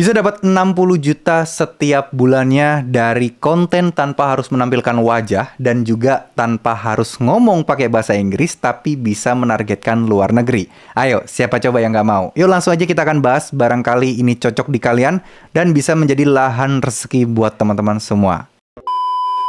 Bisa dapat 60 juta setiap bulannya dari konten tanpa harus menampilkan wajah dan juga tanpa harus ngomong pakai bahasa Inggris tapi bisa menargetkan luar negeri. Ayo, siapa coba yang nggak mau? Yuk langsung aja kita akan bahas barangkali ini cocok di kalian dan bisa menjadi lahan rezeki buat teman-teman semua.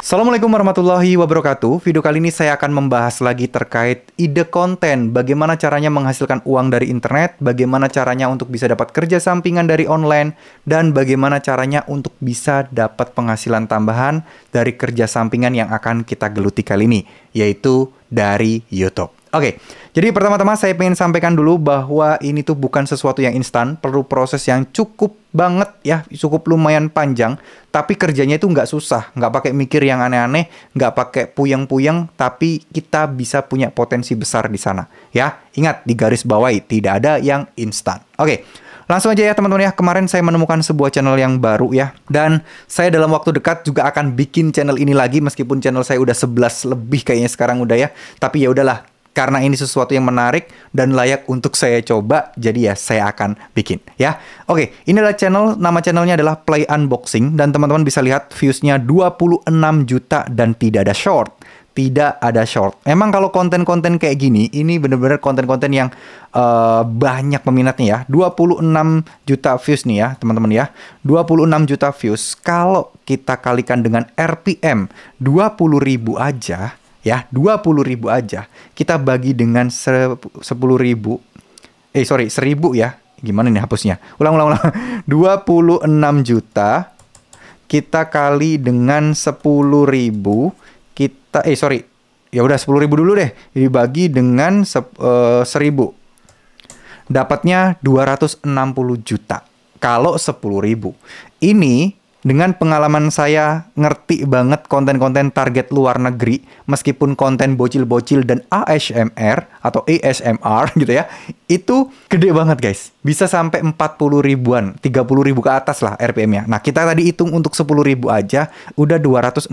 Assalamualaikum warahmatullahi wabarakatuh. Video kali ini saya akan membahas lagi terkait ide konten, bagaimana caranya menghasilkan uang dari internet, bagaimana caranya untuk bisa dapat kerja sampingan dari online, dan bagaimana caranya untuk bisa dapat penghasilan tambahan dari kerja sampingan yang akan kita geluti kali ini, yaitu dari YouTube. Oke, jadi pertama-tama saya ingin sampaikan dulu bahwa ini tuh bukan sesuatu yang instan, perlu proses yang cukup banget ya, cukup lumayan panjang, tapi kerjanya itu nggak susah, nggak pakai mikir yang aneh-aneh, nggak pakai puyeng-puyeng, tapi kita bisa punya potensi besar di sana. Ya, ingat di garis bawahi tidak ada yang instan. Oke. Langsung aja ya teman-teman ya, kemarin saya menemukan sebuah channel yang baru ya. Dan saya dalam waktu dekat juga akan bikin channel ini lagi meskipun channel saya udah 11 lebih kayaknya sekarang udah ya. Tapi ya udahlah, karena ini sesuatu yang menarik dan layak untuk saya coba, jadi ya saya akan bikin ya. Oke, ini adalah channel, nama channelnya adalah Play Unboxing dan teman-teman bisa lihat viewsnya 26 juta dan tidak ada short. Tidak ada short. Emang kalau konten-konten kayak gini, ini bener-bener konten-konten yang uh, banyak peminatnya ya. 26 juta views nih ya, teman-teman ya. 26 juta views. Kalau kita kalikan dengan RPM ribu aja, ya 20 ribu aja kita bagi dengan 10 ribu eh sorry 1000 ya gimana nih hapusnya ulang ulang ulang 26 juta kita kali dengan 10 ribu kita eh sorry ya udah 10 ribu dulu deh dibagi dengan se, uh, 1000 dapatnya 260 juta kalau 10 ribu ini dengan pengalaman saya ngerti banget konten-konten target luar negeri, meskipun konten bocil-bocil dan ASMR atau ASMR gitu ya, itu gede banget guys. Bisa sampai 40 ribuan, 30 ribu ke atas lah RPM-nya. Nah kita tadi hitung untuk 10 ribu aja, udah 260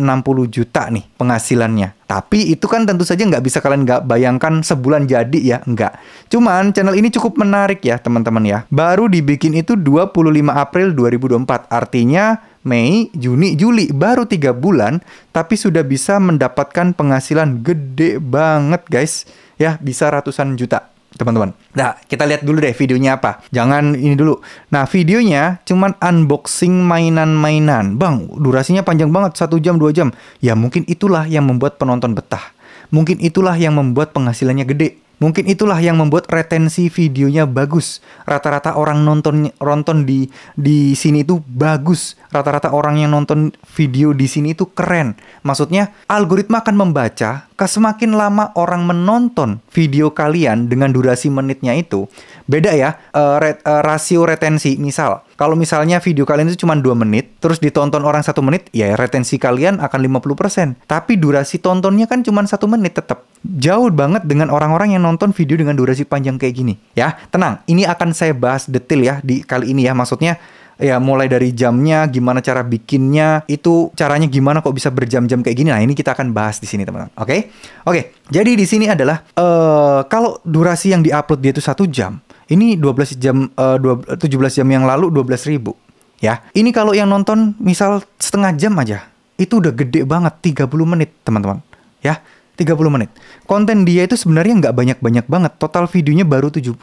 juta nih penghasilannya. Tapi itu kan tentu saja nggak bisa kalian nggak bayangkan sebulan jadi ya, nggak. Cuman channel ini cukup menarik ya teman-teman ya. Baru dibikin itu 25 April 2024, artinya Mei, Juni, Juli baru 3 bulan tapi sudah bisa mendapatkan penghasilan gede banget guys. Ya, bisa ratusan juta teman-teman. Nah, kita lihat dulu deh videonya apa. Jangan ini dulu. Nah, videonya cuman unboxing mainan-mainan. Bang, durasinya panjang banget, satu jam, dua jam. Ya mungkin itulah yang membuat penonton betah. Mungkin itulah yang membuat penghasilannya gede. Mungkin itulah yang membuat retensi videonya bagus. Rata-rata orang nonton nonton di di sini itu bagus. Rata-rata orang yang nonton video di sini itu keren. Maksudnya algoritma akan membaca ke semakin lama orang menonton video kalian dengan durasi menitnya itu, Beda ya uh, re uh, rasio retensi misal. Kalau misalnya video kalian itu cuma 2 menit, terus ditonton orang satu menit, ya retensi kalian akan 50%. Tapi durasi tontonnya kan cuma satu menit tetap. Jauh banget dengan orang-orang yang nonton video dengan durasi panjang kayak gini. Ya, tenang. Ini akan saya bahas detail ya di kali ini ya. Maksudnya ya mulai dari jamnya, gimana cara bikinnya, itu caranya gimana kok bisa berjam-jam kayak gini. Nah, ini kita akan bahas di sini, teman-teman. Oke? Okay? Oke. Okay. Jadi di sini adalah uh, kalau durasi yang diupload dia itu satu jam, ini 12 jam uh, 12, 17 jam yang lalu 12 ribu ya. Ini kalau yang nonton misal setengah jam aja itu udah gede banget 30 menit teman-teman ya. 30 menit. Konten dia itu sebenarnya nggak banyak-banyak banget. Total videonya baru 70.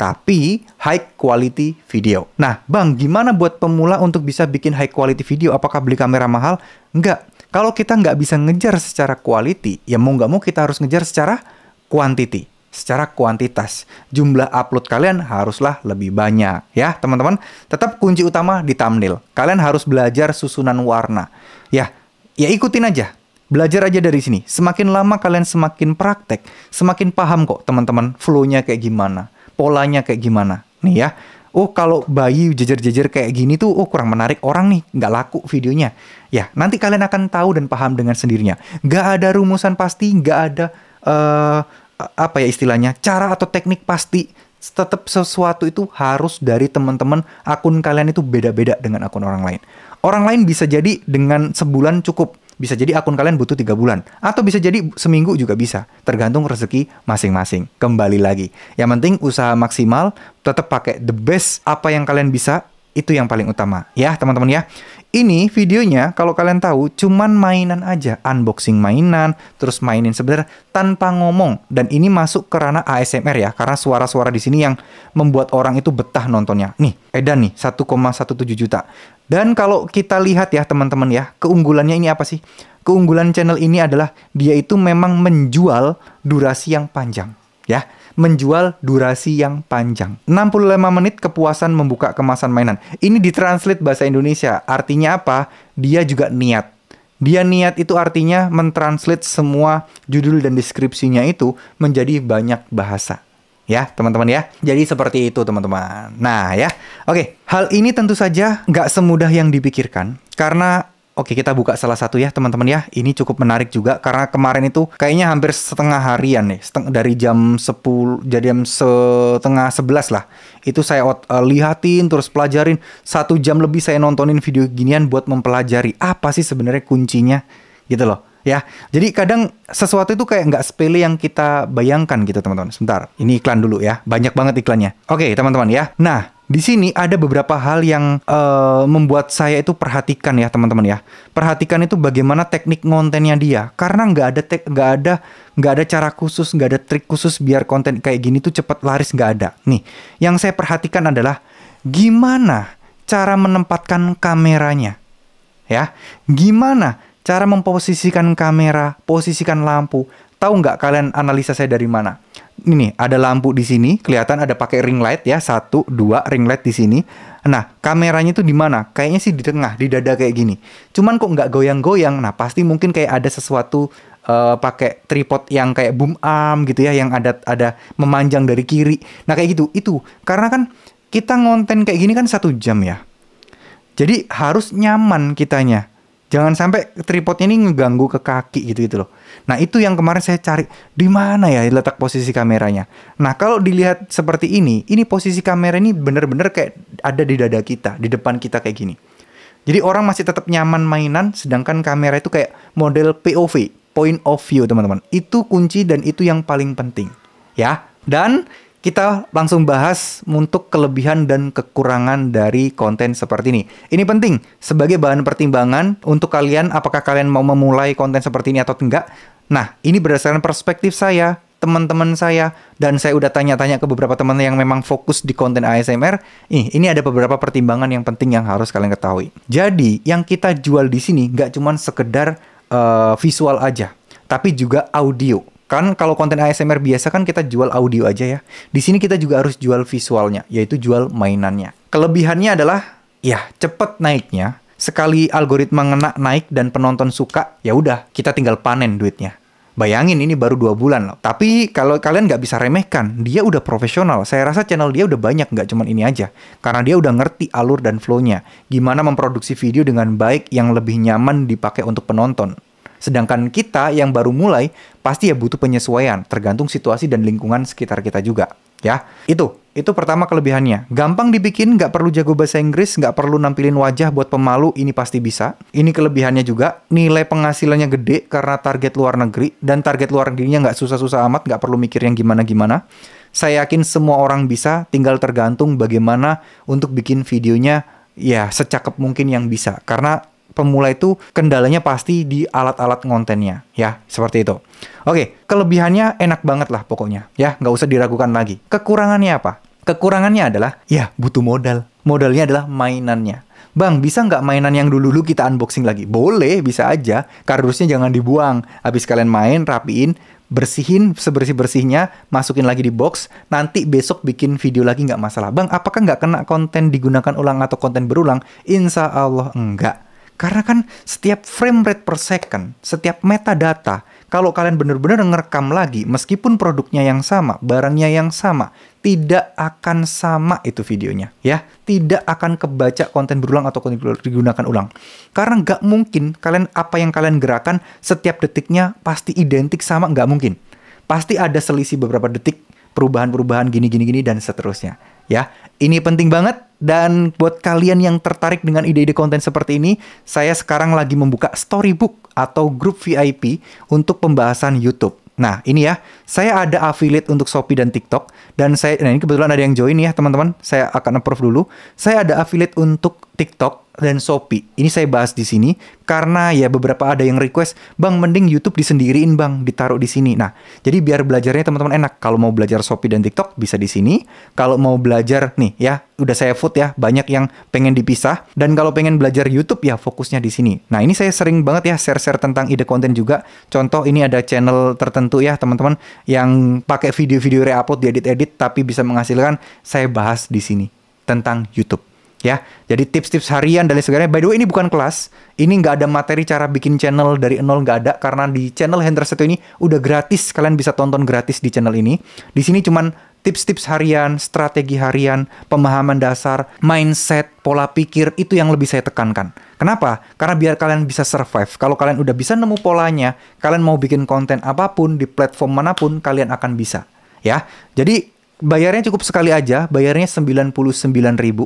Tapi high quality video. Nah, Bang, gimana buat pemula untuk bisa bikin high quality video? Apakah beli kamera mahal? Nggak. Kalau kita nggak bisa ngejar secara quality, ya mau nggak mau kita harus ngejar secara quantity secara kuantitas. Jumlah upload kalian haruslah lebih banyak ya, teman-teman. Tetap kunci utama di thumbnail. Kalian harus belajar susunan warna. Ya, ya ikutin aja. Belajar aja dari sini. Semakin lama kalian semakin praktek, semakin paham kok teman-teman flow-nya kayak gimana, polanya kayak gimana. Nih ya. Oh kalau bayi jejer-jejer kayak gini tuh, oh kurang menarik orang nih, nggak laku videonya. Ya nanti kalian akan tahu dan paham dengan sendirinya. Nggak ada rumusan pasti, nggak ada uh, apa ya istilahnya cara atau teknik pasti tetap sesuatu itu harus dari teman-teman akun kalian itu beda-beda dengan akun orang lain. Orang lain bisa jadi dengan sebulan cukup, bisa jadi akun kalian butuh tiga bulan, atau bisa jadi seminggu juga bisa, tergantung rezeki masing-masing. Kembali lagi, yang penting usaha maksimal, tetap pakai the best apa yang kalian bisa, itu yang paling utama ya teman-teman ya. Ini videonya kalau kalian tahu cuman mainan aja, unboxing mainan, terus mainin sebenarnya tanpa ngomong dan ini masuk ke ranah ASMR ya karena suara-suara di sini yang membuat orang itu betah nontonnya. Nih, edan nih 1,17 juta. Dan kalau kita lihat ya teman-teman ya, keunggulannya ini apa sih? Keunggulan channel ini adalah dia itu memang menjual durasi yang panjang ya menjual durasi yang panjang. 65 menit kepuasan membuka kemasan mainan. Ini ditranslate bahasa Indonesia. Artinya apa? Dia juga niat. Dia niat itu artinya mentranslate semua judul dan deskripsinya itu menjadi banyak bahasa ya teman-teman ya. Jadi seperti itu teman-teman. Nah ya, oke. Hal ini tentu saja nggak semudah yang dipikirkan karena Oke, kita buka salah satu ya, teman-teman ya. Ini cukup menarik juga karena kemarin itu kayaknya hampir setengah harian nih, seteng dari jam 10 jadi jam setengah 11 lah. Itu saya uh, lihatin terus pelajarin satu jam lebih saya nontonin video ginian buat mempelajari apa sih sebenarnya kuncinya gitu loh ya. Jadi kadang sesuatu itu kayak nggak sepele yang kita bayangkan gitu teman-teman. Sebentar, ini iklan dulu ya. Banyak banget iklannya. Oke, teman-teman ya. Nah, di sini ada beberapa hal yang uh, membuat saya itu perhatikan ya teman-teman ya. Perhatikan itu bagaimana teknik kontennya dia. Karena nggak ada nggak ada nggak ada cara khusus, nggak ada trik khusus biar konten kayak gini tuh cepat laris nggak ada. Nih, yang saya perhatikan adalah gimana cara menempatkan kameranya. Ya, gimana cara memposisikan kamera, posisikan lampu. Tahu nggak kalian analisa saya dari mana? ini ada lampu di sini, kelihatan ada pakai ring light ya, satu, dua ring light di sini. Nah, kameranya tuh di mana? Kayaknya sih di tengah, di dada kayak gini. Cuman kok nggak goyang-goyang. Nah, pasti mungkin kayak ada sesuatu uh, pakai tripod yang kayak boom arm gitu ya, yang ada ada memanjang dari kiri. Nah, kayak gitu. Itu karena kan kita ngonten kayak gini kan satu jam ya. Jadi harus nyaman kitanya. Jangan sampai tripod ini ngeganggu ke kaki gitu-gitu loh. Nah, itu yang kemarin saya cari di mana ya letak posisi kameranya. Nah, kalau dilihat seperti ini, ini posisi kamera ini benar-benar kayak ada di dada kita, di depan kita kayak gini. Jadi orang masih tetap nyaman mainan, sedangkan kamera itu kayak model POV, point of view teman-teman. Itu kunci dan itu yang paling penting. Ya, dan kita langsung bahas untuk kelebihan dan kekurangan dari konten seperti ini. Ini penting sebagai bahan pertimbangan untuk kalian apakah kalian mau memulai konten seperti ini atau enggak. Nah, ini berdasarkan perspektif saya, teman-teman saya, dan saya udah tanya-tanya ke beberapa teman yang memang fokus di konten ASMR. Ih, ini ada beberapa pertimbangan yang penting yang harus kalian ketahui. Jadi, yang kita jual di sini nggak cuma sekedar uh, visual aja, tapi juga audio Kan kalau konten ASMR biasa kan kita jual audio aja ya. Di sini kita juga harus jual visualnya, yaitu jual mainannya. Kelebihannya adalah ya cepet naiknya. Sekali algoritma ngena naik dan penonton suka, ya udah kita tinggal panen duitnya. Bayangin ini baru dua bulan loh. Tapi kalau kalian nggak bisa remehkan, dia udah profesional. Saya rasa channel dia udah banyak, nggak cuman ini aja. Karena dia udah ngerti alur dan flownya, Gimana memproduksi video dengan baik yang lebih nyaman dipakai untuk penonton. Sedangkan kita yang baru mulai pasti ya butuh penyesuaian tergantung situasi dan lingkungan sekitar kita juga. Ya, itu. Itu pertama kelebihannya. Gampang dibikin, nggak perlu jago bahasa Inggris, nggak perlu nampilin wajah buat pemalu, ini pasti bisa. Ini kelebihannya juga, nilai penghasilannya gede karena target luar negeri, dan target luar negerinya nggak susah-susah amat, nggak perlu mikir yang gimana-gimana. Saya yakin semua orang bisa, tinggal tergantung bagaimana untuk bikin videonya ya secakep mungkin yang bisa. Karena pemula itu kendalanya pasti di alat-alat kontennya ya seperti itu. Oke, kelebihannya enak banget lah pokoknya ya nggak usah diragukan lagi. Kekurangannya apa? Kekurangannya adalah ya butuh modal. Modalnya adalah mainannya. Bang, bisa nggak mainan yang dulu-dulu kita unboxing lagi? Boleh, bisa aja. Kardusnya jangan dibuang. Habis kalian main, rapiin, bersihin sebersih-bersihnya, masukin lagi di box, nanti besok bikin video lagi nggak masalah. Bang, apakah nggak kena konten digunakan ulang atau konten berulang? Insya Allah enggak. Karena kan setiap frame rate per second, setiap metadata, kalau kalian benar-benar ngerekam lagi, meskipun produknya yang sama, barangnya yang sama, tidak akan sama itu videonya, ya. Tidak akan kebaca konten berulang atau konten digunakan ulang. Karena nggak mungkin kalian apa yang kalian gerakan setiap detiknya pasti identik sama, nggak mungkin. Pasti ada selisih beberapa detik, perubahan-perubahan gini-gini-gini dan seterusnya ya. Ini penting banget dan buat kalian yang tertarik dengan ide-ide konten seperti ini, saya sekarang lagi membuka storybook atau grup VIP untuk pembahasan YouTube. Nah, ini ya, saya ada affiliate untuk Shopee dan TikTok dan saya nah ini kebetulan ada yang join ya, teman-teman. Saya akan approve dulu. Saya ada affiliate untuk TikTok dan Shopee. Ini saya bahas di sini karena ya beberapa ada yang request, "Bang, mending YouTube disendiriin, Bang, ditaruh di sini." Nah, jadi biar belajarnya teman-teman enak. Kalau mau belajar Shopee dan TikTok bisa di sini. Kalau mau belajar nih ya, udah saya food ya, banyak yang pengen dipisah dan kalau pengen belajar YouTube ya fokusnya di sini. Nah, ini saya sering banget ya share-share tentang ide konten juga. Contoh ini ada channel tertentu ya, teman-teman yang pakai video-video reupload diedit-edit tapi bisa menghasilkan, saya bahas di sini tentang YouTube ya. Jadi tips-tips harian dan lain sebagainya. By the way ini bukan kelas, ini nggak ada materi cara bikin channel dari nol nggak ada karena di channel Hendra Setu ini udah gratis, kalian bisa tonton gratis di channel ini. Di sini cuman tips-tips harian, strategi harian, pemahaman dasar, mindset, pola pikir itu yang lebih saya tekankan. Kenapa? Karena biar kalian bisa survive. Kalau kalian udah bisa nemu polanya, kalian mau bikin konten apapun di platform manapun kalian akan bisa. Ya, jadi Bayarnya cukup sekali aja, bayarnya 99.000.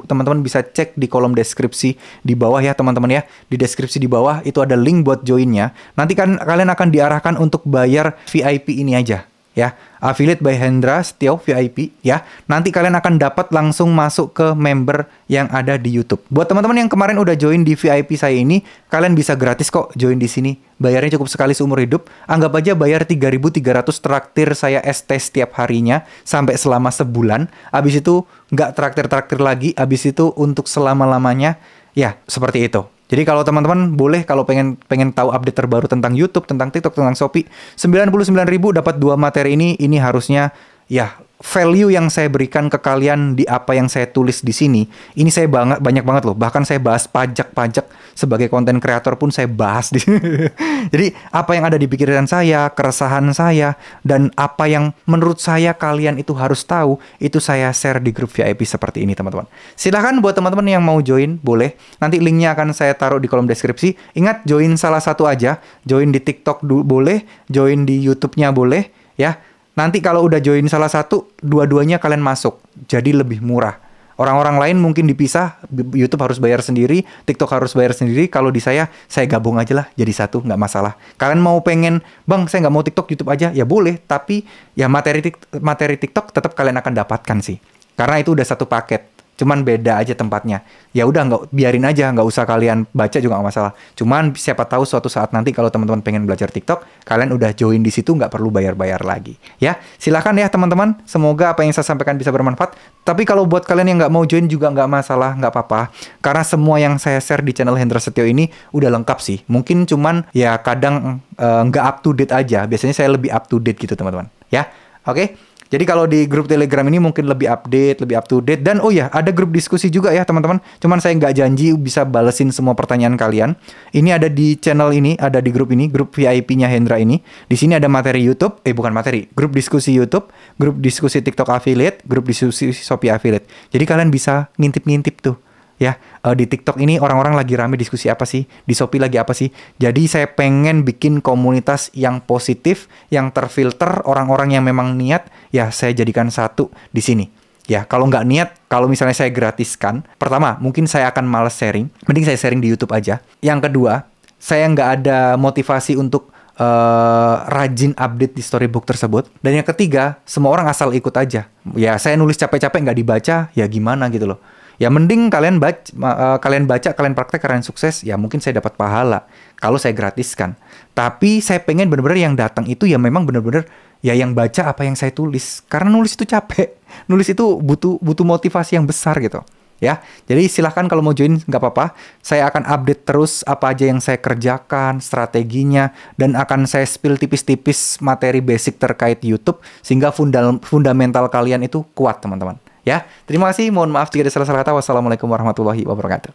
Teman-teman bisa cek di kolom deskripsi di bawah ya, teman-teman ya. Di deskripsi di bawah itu ada link buat joinnya. Nanti kan kalian akan diarahkan untuk bayar VIP ini aja ya. Affiliate by Hendra Setio VIP ya. Nanti kalian akan dapat langsung masuk ke member yang ada di YouTube. Buat teman-teman yang kemarin udah join di VIP saya ini, kalian bisa gratis kok join di sini. Bayarnya cukup sekali seumur hidup. Anggap aja bayar 3.300 traktir saya ST setiap harinya sampai selama sebulan. Abis itu nggak traktir-traktir lagi. Abis itu untuk selama-lamanya ya seperti itu. Jadi kalau teman-teman boleh kalau pengen pengen tahu update terbaru tentang YouTube, tentang TikTok, tentang Shopee, 99.000 dapat dua materi ini ini harusnya ya value yang saya berikan ke kalian di apa yang saya tulis di sini, ini saya banget banyak banget loh. Bahkan saya bahas pajak-pajak sebagai konten kreator pun saya bahas di sini. Jadi apa yang ada di pikiran saya, keresahan saya dan apa yang menurut saya kalian itu harus tahu, itu saya share di grup VIP seperti ini, teman-teman. Silahkan buat teman-teman yang mau join boleh. Nanti linknya akan saya taruh di kolom deskripsi. Ingat join salah satu aja, join di TikTok boleh, join di YouTube-nya boleh ya Nanti kalau udah join salah satu, dua-duanya kalian masuk. Jadi lebih murah. Orang-orang lain mungkin dipisah, YouTube harus bayar sendiri, TikTok harus bayar sendiri. Kalau di saya, saya gabung aja lah jadi satu, nggak masalah. Kalian mau pengen, bang saya nggak mau TikTok, YouTube aja, ya boleh. Tapi ya materi materi TikTok tetap kalian akan dapatkan sih. Karena itu udah satu paket cuman beda aja tempatnya ya udah nggak biarin aja nggak usah kalian baca juga nggak masalah cuman siapa tahu suatu saat nanti kalau teman-teman pengen belajar TikTok kalian udah join di situ nggak perlu bayar-bayar lagi ya silahkan ya teman-teman semoga apa yang saya sampaikan bisa bermanfaat tapi kalau buat kalian yang nggak mau join juga nggak masalah nggak apa-apa karena semua yang saya share di channel Hendra Setio ini udah lengkap sih mungkin cuman ya kadang eh, nggak uh, up to date aja biasanya saya lebih up to date gitu teman-teman ya oke okay? Jadi kalau di grup Telegram ini mungkin lebih update, lebih up to date. Dan oh ya, ada grup diskusi juga ya teman-teman. Cuman saya nggak janji bisa balesin semua pertanyaan kalian. Ini ada di channel ini, ada di grup ini, grup VIP-nya Hendra ini. Di sini ada materi YouTube, eh bukan materi, grup diskusi YouTube, grup diskusi TikTok affiliate, grup diskusi Shopee affiliate. Jadi kalian bisa ngintip-ngintip tuh ya uh, di TikTok ini orang-orang lagi rame diskusi apa sih di Shopee lagi apa sih jadi saya pengen bikin komunitas yang positif yang terfilter orang-orang yang memang niat ya saya jadikan satu di sini ya kalau nggak niat kalau misalnya saya gratiskan pertama mungkin saya akan males sharing mending saya sharing di YouTube aja yang kedua saya nggak ada motivasi untuk Uh, rajin update di storybook tersebut. Dan yang ketiga, semua orang asal ikut aja. Ya, saya nulis capek-capek nggak dibaca, ya gimana gitu loh ya mending kalian baca uh, eh, kalian baca kalian praktek kalian sukses ya mungkin saya dapat pahala kalau saya gratiskan tapi saya pengen bener-bener yang datang itu ya memang bener-bener ya yang baca apa yang saya tulis karena nulis itu capek nulis itu butuh butuh motivasi yang besar gitu ya. Jadi silahkan kalau mau join nggak apa-apa. Saya akan update terus apa aja yang saya kerjakan, strateginya, dan akan saya spill tipis-tipis materi basic terkait YouTube sehingga fundal fundamental kalian itu kuat teman-teman. Ya, terima kasih. Mohon maaf jika ada salah-salah kata. Wassalamualaikum warahmatullahi wabarakatuh.